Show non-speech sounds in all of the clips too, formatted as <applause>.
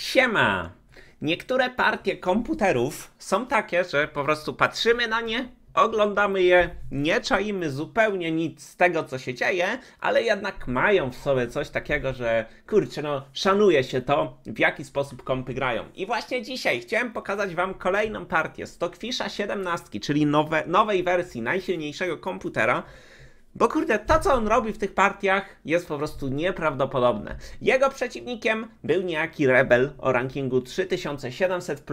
Siema! Niektóre partie komputerów są takie, że po prostu patrzymy na nie, oglądamy je, nie czaimy zupełnie nic z tego, co się dzieje, ale jednak mają w sobie coś takiego, że kurczę, no szanuje się to, w jaki sposób kompy grają. I właśnie dzisiaj chciałem pokazać Wam kolejną partię Stockfisha 17, czyli nowe, nowej wersji najsilniejszego komputera, bo kurde, to co on robi w tych partiach jest po prostu nieprawdopodobne. Jego przeciwnikiem był niejaki rebel o rankingu 3700,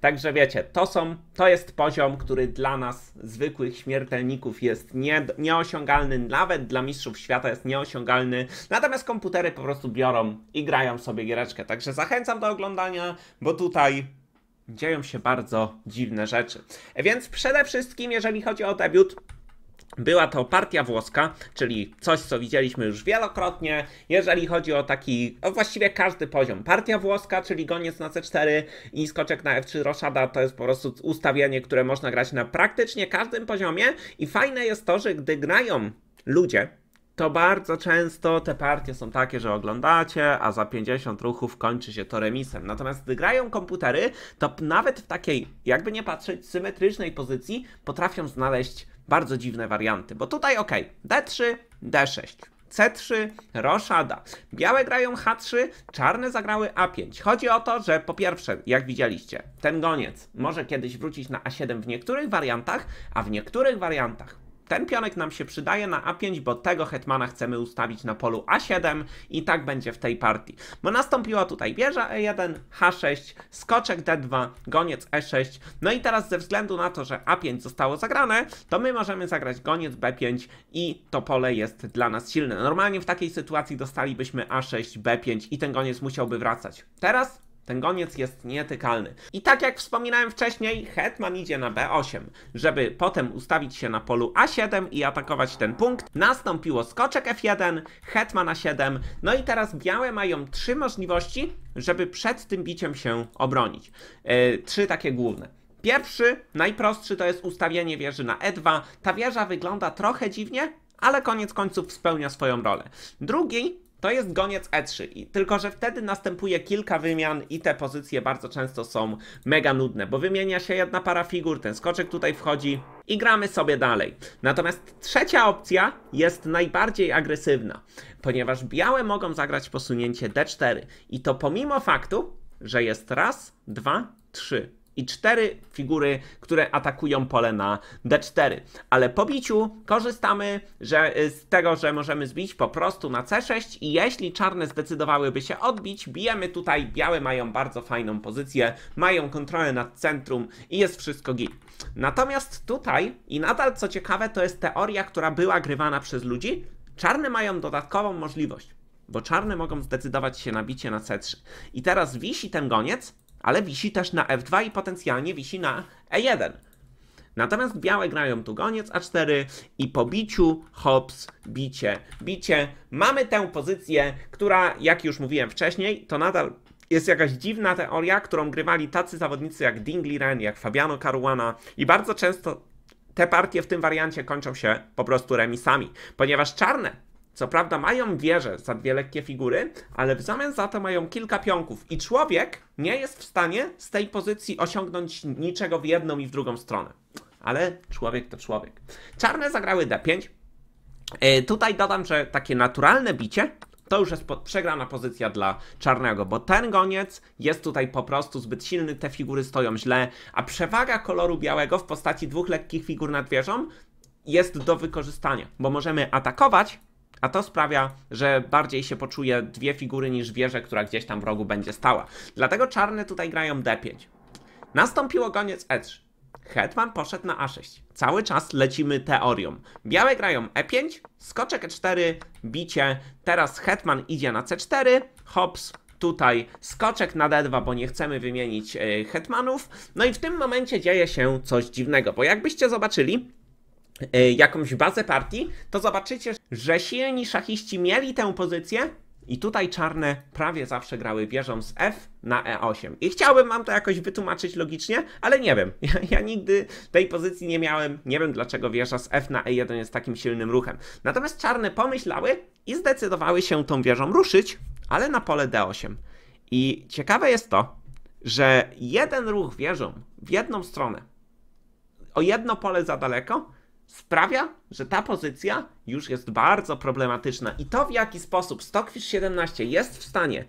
także wiecie, to są, to jest poziom, który dla nas, zwykłych śmiertelników, jest nie, nieosiągalny, nawet dla mistrzów świata jest nieosiągalny. Natomiast komputery po prostu biorą i grają sobie giereczkę. Także zachęcam do oglądania, bo tutaj dzieją się bardzo dziwne rzeczy. Więc przede wszystkim, jeżeli chodzi o debiut, była to partia włoska, czyli coś, co widzieliśmy już wielokrotnie, jeżeli chodzi o taki, o właściwie każdy poziom. Partia włoska, czyli goniec na C4 i skoczek na F3 Roszada, to jest po prostu ustawienie, które można grać na praktycznie każdym poziomie i fajne jest to, że gdy grają ludzie, to bardzo często te partie są takie, że oglądacie, a za 50 ruchów kończy się to remisem. Natomiast gdy grają komputery, to nawet w takiej, jakby nie patrzeć, symetrycznej pozycji potrafią znaleźć bardzo dziwne warianty, bo tutaj ok, D3, D6. C3, roszada. Białe grają H3, czarne zagrały A5. Chodzi o to, że po pierwsze, jak widzieliście, ten goniec może kiedyś wrócić na A7 w niektórych wariantach, a w niektórych wariantach ten pionek nam się przydaje na A5, bo tego hetmana chcemy ustawić na polu A7 i tak będzie w tej partii. Bo nastąpiła tutaj wieża E1, H6, skoczek D2, goniec E6. No i teraz ze względu na to, że A5 zostało zagrane, to my możemy zagrać goniec B5 i to pole jest dla nas silne. Normalnie w takiej sytuacji dostalibyśmy A6, B5 i ten goniec musiałby wracać. Teraz ten goniec jest nietykalny. I tak jak wspominałem wcześniej, Hetman idzie na B8, żeby potem ustawić się na polu A7 i atakować ten punkt. Nastąpiło skoczek F1, Hetman A7, no i teraz białe mają trzy możliwości, żeby przed tym biciem się obronić. Yy, trzy takie główne. Pierwszy, najprostszy to jest ustawienie wieży na E2. Ta wieża wygląda trochę dziwnie, ale koniec końców spełnia swoją rolę. Drugi to jest goniec E3, I tylko że wtedy następuje kilka wymian i te pozycje bardzo często są mega nudne, bo wymienia się jedna para figur, ten skoczek tutaj wchodzi i gramy sobie dalej. Natomiast trzecia opcja jest najbardziej agresywna, ponieważ białe mogą zagrać posunięcie D4 i to pomimo faktu, że jest raz, dwa, trzy i cztery figury, które atakują pole na d4. Ale po biciu korzystamy że, y, z tego, że możemy zbić po prostu na c6 i jeśli czarne zdecydowałyby się odbić, bijemy tutaj, białe mają bardzo fajną pozycję, mają kontrolę nad centrum i jest wszystko git. Natomiast tutaj i nadal co ciekawe to jest teoria, która była grywana przez ludzi, czarne mają dodatkową możliwość. Bo czarne mogą zdecydować się na bicie na C3. I teraz wisi ten goniec, ale wisi też na F2 i potencjalnie wisi na E1. Natomiast białe grają tu goniec A4 i po biciu, hops, bicie, bicie. Mamy tę pozycję, która, jak już mówiłem wcześniej, to nadal jest jakaś dziwna teoria, którą grywali tacy zawodnicy jak Ren, jak Fabiano Caruana i bardzo często te partie w tym wariancie kończą się po prostu remisami, ponieważ czarne co prawda mają wieże za dwie lekkie figury, ale w zamian za to mają kilka pionków i człowiek nie jest w stanie z tej pozycji osiągnąć niczego w jedną i w drugą stronę. Ale człowiek to człowiek. Czarne zagrały D5. Yy, e, tutaj dodam, że takie naturalne bicie to już jest przegrana pozycja dla czarnego, bo ten goniec jest tutaj po prostu zbyt silny, te figury stoją źle, a przewaga koloru białego w postaci dwóch lekkich figur nad wieżą jest do wykorzystania, bo możemy atakować a to sprawia, że bardziej się poczuje dwie figury niż wieżę, która gdzieś tam w rogu będzie stała. Dlatego czarne tutaj grają D5. Nastąpiło koniec E3. Hetman poszedł na A6. Cały czas lecimy teorią. Białe grają E5, skoczek E4, bicie. Teraz Hetman idzie na C4, hops, tutaj skoczek na D2, bo nie chcemy wymienić e, hetmanów. No i w tym momencie dzieje się coś dziwnego, bo jakbyście zobaczyli, E, jakąś bazę partii, to zobaczycie, że silni szachiści mieli tę pozycję i tutaj czarne prawie zawsze grały wieżą z F na E8. I chciałbym wam to jakoś wytłumaczyć logicznie, ale nie wiem. <laughs> Ja, ja, nigdy tej pozycji nie miałem. Nie wiem dlaczego wieża z F na E1 jest takim silnym ruchem. Natomiast czarne pomyślały i zdecydowały się tą wieżą ruszyć, ale na pole D8. I ciekawe jest to, że jeden ruch wieżą w jedną stronę, o jedno pole za daleko, sprawia, że ta pozycja już jest bardzo problematyczna. I to w jaki sposób Stockfish 17 jest w stanie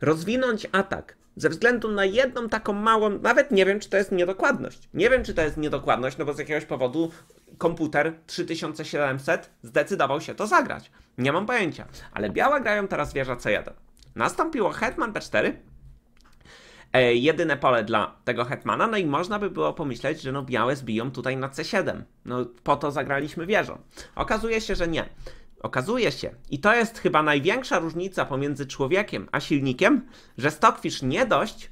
rozwinąć atak ze względu na jedną taką małą, nawet nie wiem, czy to jest niedokładność. Nie wiem, czy to jest niedokładność, no bo z jakiegoś powodu komputer 3700 zdecydował się to zagrać. Nie mam pojęcia. Ale biała grają teraz wieża C1. Nastąpiło Hetman b 4 E, jedyne pole dla tego hetmana, no i można by było pomyśleć, że no białe zbiją tutaj na c7. No po to zagraliśmy wieżą. Okazuje się, że nie. Okazuje się, i to jest chyba największa różnica pomiędzy człowiekiem a silnikiem, że Stockfish nie dość,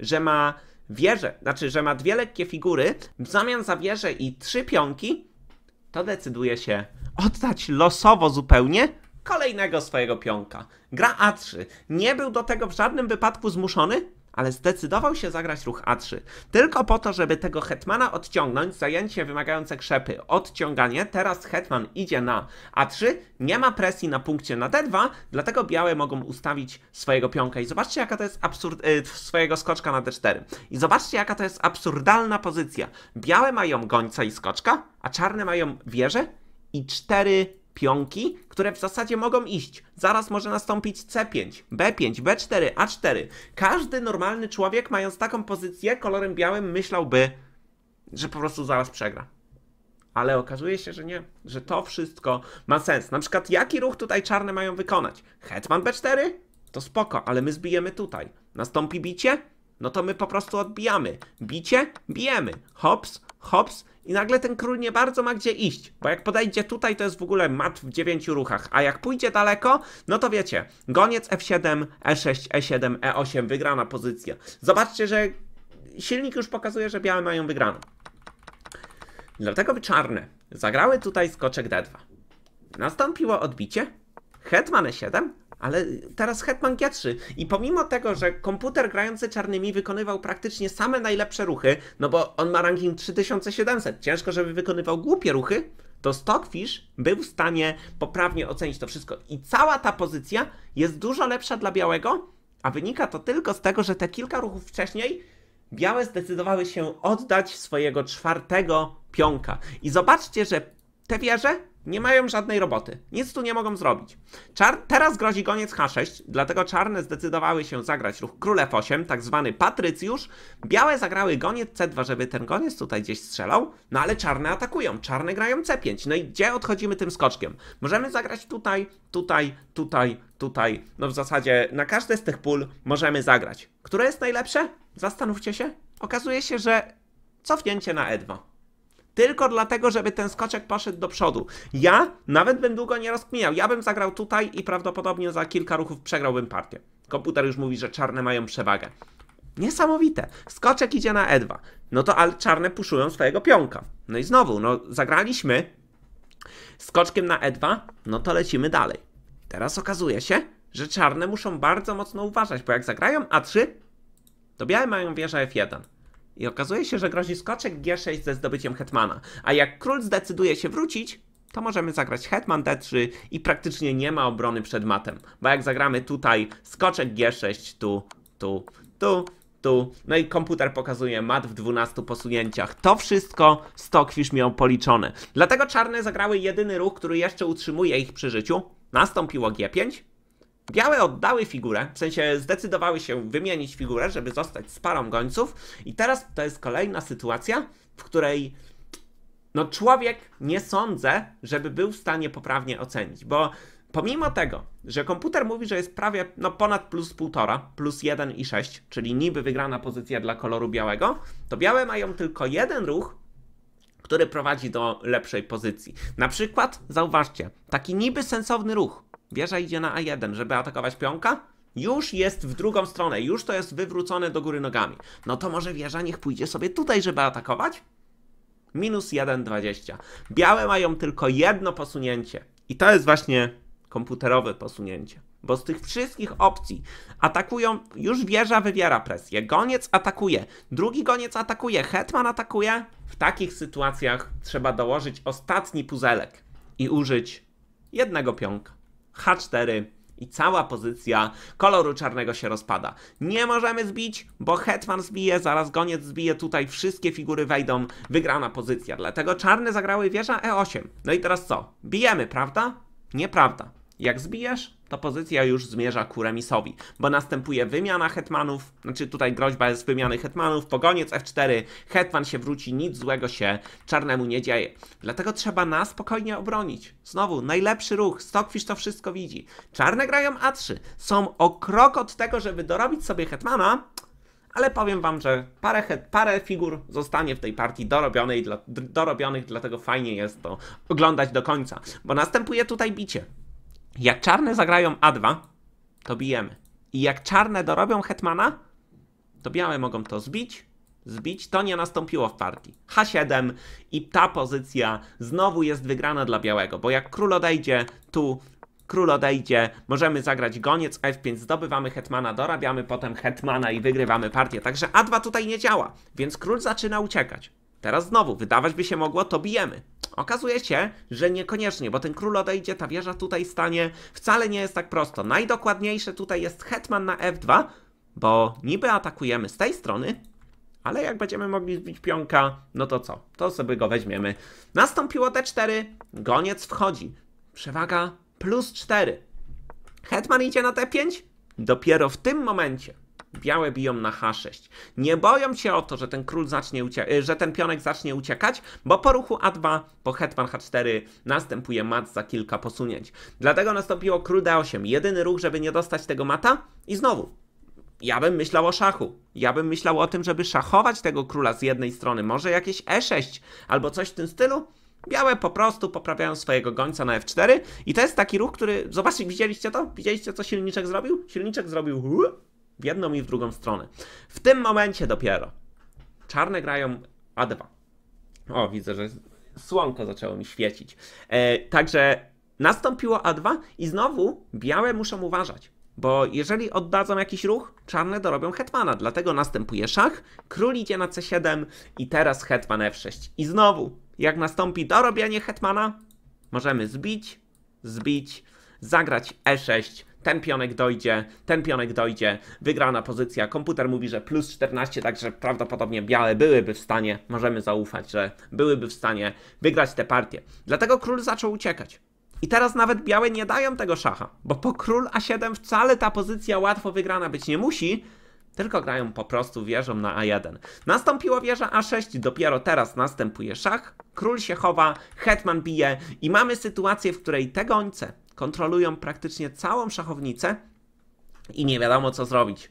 że ma wieżę, znaczy, że ma dwie lekkie figury, w zamian za wieżę i trzy pionki, to decyduje się oddać losowo zupełnie kolejnego swojego pionka. Gra A3 nie był do tego w żadnym wypadku zmuszony, ale zdecydował się zagrać ruch A3. Tylko po to, żeby tego hetmana odciągnąć, zajęcie wymagające krzepy, odciąganie. Teraz hetman idzie na A3, nie ma presji na punkcie na D2, dlatego białe mogą ustawić swojego pionka. I zobaczcie, jaka to jest absurd... Y, swojego skoczka na D4. I zobaczcie, jaka to jest absurdalna pozycja. Białe mają gońca i skoczka, a czarne mają wieżę i cztery pionki, które w zasadzie mogą iść. Zaraz może nastąpić C5, B5, B4, A4. Każdy normalny człowiek, mając taką pozycję kolorem białym, myślałby, że po prostu zaraz przegra. Ale okazuje się, że nie, że to wszystko ma sens. Na przykład, jaki ruch tutaj czarne mają wykonać? Hetman B4? To spoko, ale my zbijemy tutaj. Nastąpi bicie? no to my po prostu odbijamy. Bicie, bijemy. Hops, hops i nagle ten król nie bardzo ma gdzie iść, bo jak podejdzie tutaj, to jest w ogóle mat w dziewięciu ruchach, a jak pójdzie daleko, no to wiecie, goniec F7, E6, E7, E8, wygrana pozycja. Zobaczcie, że silnik już pokazuje, że białe mają wygraną. Dlatego by czarne zagrały tutaj skoczek D2. Nastąpiło odbicie, hetman E7, ale teraz Hetman G3 i pomimo tego, że komputer grający czarnymi wykonywał praktycznie same najlepsze ruchy, no bo on ma ranking 3700, ciężko żeby wykonywał głupie ruchy, to Stockfish był w stanie poprawnie ocenić to wszystko i cała ta pozycja jest dużo lepsza dla białego, a wynika to tylko z tego, że te kilka ruchów wcześniej białe zdecydowały się oddać swojego czwartego pionka. I zobaczcie, że te wieże nie mają żadnej roboty. Nic tu nie mogą zrobić. Czar teraz grozi goniec H6, dlatego czarne zdecydowały się zagrać ruch król F8, tak zwany patrycjusz. Białe zagrały goniec C2, żeby ten goniec tutaj gdzieś strzelał. No ale czarne atakują, czarne grają C5. No i gdzie odchodzimy tym skoczkiem? Możemy zagrać tutaj, tutaj, tutaj, tutaj. No w zasadzie na każde z tych pól możemy zagrać. Które jest najlepsze? Zastanówcie się. Okazuje się, że cofnięcie na E2 tylko dlatego, żeby ten skoczek poszedł do przodu. Ja nawet bym długo nie rozkminiał. Ja bym zagrał tutaj i prawdopodobnie za kilka ruchów przegrałbym partię. Komputer już mówi, że czarne mają przewagę. Niesamowite. Skoczek idzie na E2. No to ale czarne puszują swojego pionka. No i znowu, no zagraliśmy skoczkiem na E2, no to lecimy dalej. Teraz okazuje się, że czarne muszą bardzo mocno uważać, bo jak zagrają A3, to białe mają wieżę F1. I okazuje się, że grozi skoczek G6 ze zdobyciem Hetmana. A jak król zdecyduje się wrócić, to możemy zagrać Hetman D3 i praktycznie nie ma obrony przed matem. Bo jak zagramy tutaj skoczek G6, tu, tu, tu, tu, no i komputer pokazuje mat w 12 posunięciach. To wszystko Stokwisz miał policzone. Dlatego czarne zagrały jedyny ruch, który jeszcze utrzymuje ich przy życiu. Nastąpiło G5, Białe oddały figurę, w sensie zdecydowały się wymienić figurę, żeby zostać z parą gońców. I teraz to jest kolejna sytuacja, w której no człowiek nie sądzę, żeby był w stanie poprawnie ocenić, bo pomimo tego, że komputer mówi, że jest prawie no ponad plus półtora, plus 1,6, czyli niby wygrana pozycja dla koloru białego, to białe mają tylko jeden ruch, który prowadzi do lepszej pozycji. Na przykład, zauważcie, taki niby sensowny ruch, Wieża idzie na A1, żeby atakować pionka? Już jest w drugą stronę, już to jest wywrócone do góry nogami. No to może wieża niech pójdzie sobie tutaj, żeby atakować? Minus 1,20. Białe mają tylko jedno posunięcie. I to jest właśnie komputerowe posunięcie. Bo z tych wszystkich opcji atakują, już wieża wywiera presję, goniec atakuje, drugi goniec atakuje, hetman atakuje. W takich sytuacjach trzeba dołożyć ostatni puzelek i użyć jednego pionka. H4 i cała pozycja koloru czarnego się rozpada. Nie możemy zbić, bo hetman zbije, zaraz goniec zbije, tutaj wszystkie figury wejdą, wygrana pozycja. Dlatego czarne zagrały wieża E8. No i teraz co? Bijemy, prawda? Nieprawda. Jak zbijesz, to pozycja już zmierza ku remisowi, bo następuje wymiana hetmanów, znaczy tutaj groźba jest wymiany hetmanów, pogoniec F4, hetman się wróci, nic złego się czarnemu nie dzieje. Dlatego trzeba na spokojnie obronić. Znowu, najlepszy ruch, Stokwisz to wszystko widzi. Czarne grają A3, są o krok od tego, żeby dorobić sobie hetmana, ale powiem wam, że parę, parę figur zostanie w tej partii dorobionej dla, dorobionych, dlatego fajnie jest to oglądać do końca, bo następuje tutaj bicie. Jak czarne zagrają A2, to bijemy. I jak czarne dorobią hetmana, to białe mogą to zbić, zbić. To nie nastąpiło w partii. H7 i ta pozycja znowu jest wygrana dla białego, bo jak król odejdzie, tu król odejdzie, możemy zagrać goniec F5, zdobywamy hetmana, dorabiamy potem hetmana i wygrywamy partię. Także A2 tutaj nie działa, więc król zaczyna uciekać. Teraz znowu, wydawać by się mogło, to bijemy. Okazuje się, że niekoniecznie, bo ten król odejdzie, ta wieża tutaj stanie. Wcale nie jest tak prosto. Najdokładniejsze tutaj jest hetman na f2, bo niby atakujemy z tej strony, ale jak będziemy mogli zbić pionka, no to co? To sobie go weźmiemy. Nastąpiło d4, goniec wchodzi. Przewaga plus 4. Hetman idzie na d5? Dopiero w tym momencie Białe biją na H6. Nie boją się o to, że ten król zacznie y, że ten pionek zacznie uciekać, bo po ruchu A2, po hetman H4 następuje mat za kilka posunięć. Dlatego nastąpiło król D8. Jedyny ruch, żeby nie dostać tego mata i znowu ja bym myślał o szachu. Ja bym myślał o tym, żeby szachować tego króla z jednej strony, może jakieś E6 albo coś w tym stylu. Białe po prostu poprawiają swojego gońca na F4 i to jest taki ruch, który, zobaczcie, widzieliście to? Widzieliście, co silniczek zrobił? Silniczek zrobił w jedną i w drugą stronę. W tym momencie dopiero czarne grają A2. O, widzę, że słonko zaczęło mi świecić. E, także nastąpiło A2 i znowu białe muszą uważać, bo jeżeli oddadzą jakiś ruch, czarne dorobią hetmana, dlatego następuje szach, król idzie na C7 i teraz hetman F6. I znowu, jak nastąpi dorobienie hetmana, możemy zbić, zbić, zagrać E6 ten pionek dojdzie, ten pionek dojdzie, wygrana pozycja. Komputer mówi, że plus 14, także prawdopodobnie białe byłyby w stanie, możemy zaufać, że byłyby w stanie wygrać tę partię. Dlatego król zaczął uciekać. I teraz nawet białe nie dają tego szacha, bo po król A7 wcale ta pozycja łatwo wygrana być nie musi, tylko grają po prostu wieżą na A1. Nastąpiła wieża A6, dopiero teraz następuje szach, król się chowa, hetman bije i mamy sytuację, w której te gońce kontrolują praktycznie całą szachownicę i nie wiadomo co zrobić.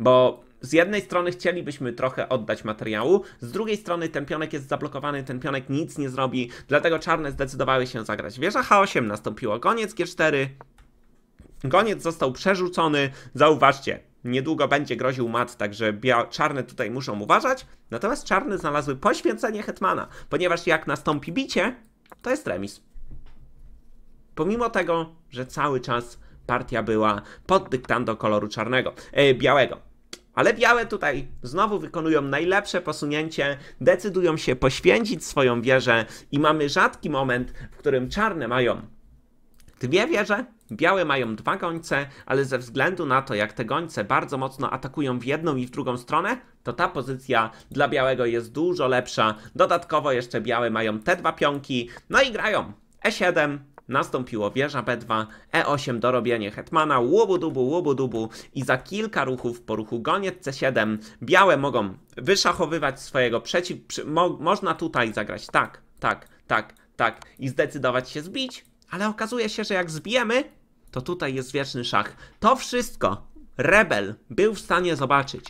Bo z jednej strony chcielibyśmy trochę oddać materiału, z drugiej strony ten pionek jest zablokowany, ten pionek nic nie zrobi, dlatego czarne zdecydowały się zagrać. Wieża H8 nastąpiło, koniec G4, goniec został przerzucony, zauważcie, niedługo będzie groził mat, także czarne tutaj muszą uważać, natomiast czarne znalazły poświęcenie hetmana, ponieważ jak nastąpi bicie, to jest remis. Pomimo tego, że cały czas partia była pod dyktando koloru czarnego, e, białego. Ale białe tutaj znowu wykonują najlepsze posunięcie, decydują się poświęcić swoją wieżę i mamy rzadki moment, w którym czarne mają dwie wieże, białe mają dwa gońce, ale ze względu na to, jak te gońce bardzo mocno atakują w jedną i w drugą stronę, to ta pozycja dla białego jest dużo lepsza. Dodatkowo jeszcze białe mają te dwa pionki, no i grają E7, Nastąpiło wieża B2, E8 dorobienie hetmana, łobudubu, łobudubu i za kilka ruchów po ruchu goniec C7 białe mogą wyszachowywać swojego przeciw... Mo można tutaj zagrać tak, tak, tak, tak i zdecydować się zbić, ale okazuje się, że jak zbijemy, to tutaj jest wieczny szach. To wszystko Rebel był w stanie zobaczyć,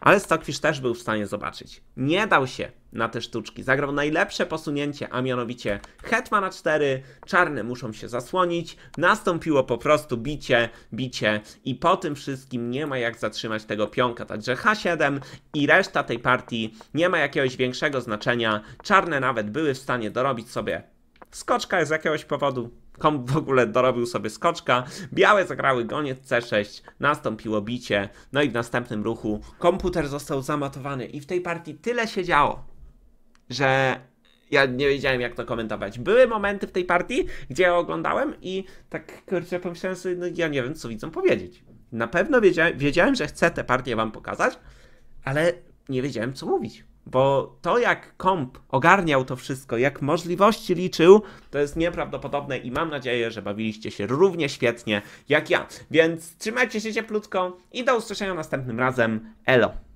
ale Stockfish też był w stanie zobaczyć. Nie dał się, na te sztuczki. Zagrał najlepsze posunięcie, a mianowicie hetman na 4, czarne muszą się zasłonić, nastąpiło po prostu bicie, bicie i po tym wszystkim nie ma jak zatrzymać tego pionka, także h7 i reszta tej partii nie ma jakiegoś większego znaczenia, czarne nawet były w stanie dorobić sobie skoczka z jakiegoś powodu, Kom w ogóle dorobił sobie skoczka. Białe zagrały goniec C6, nastąpiło bicie, no i w następnym ruchu komputer został zamatowany i w tej partii tyle się działo, że ja nie wiedziałem, jak to komentować. Były momenty w tej partii, gdzie ja oglądałem i tak kurczę, pomyślałem sobie, no ja nie wiem, co widzą powiedzieć. Na pewno wiedziałem, wiedziałem, że chcę tę partię wam pokazać, ale nie wiedziałem, co mówić. Bo to, jak komp ogarniał to wszystko, jak możliwości liczył, to jest nieprawdopodobne i mam nadzieję, że bawiliście się równie świetnie jak ja. Więc trzymajcie się cieplutko i do usłyszenia następnym razem. Elo!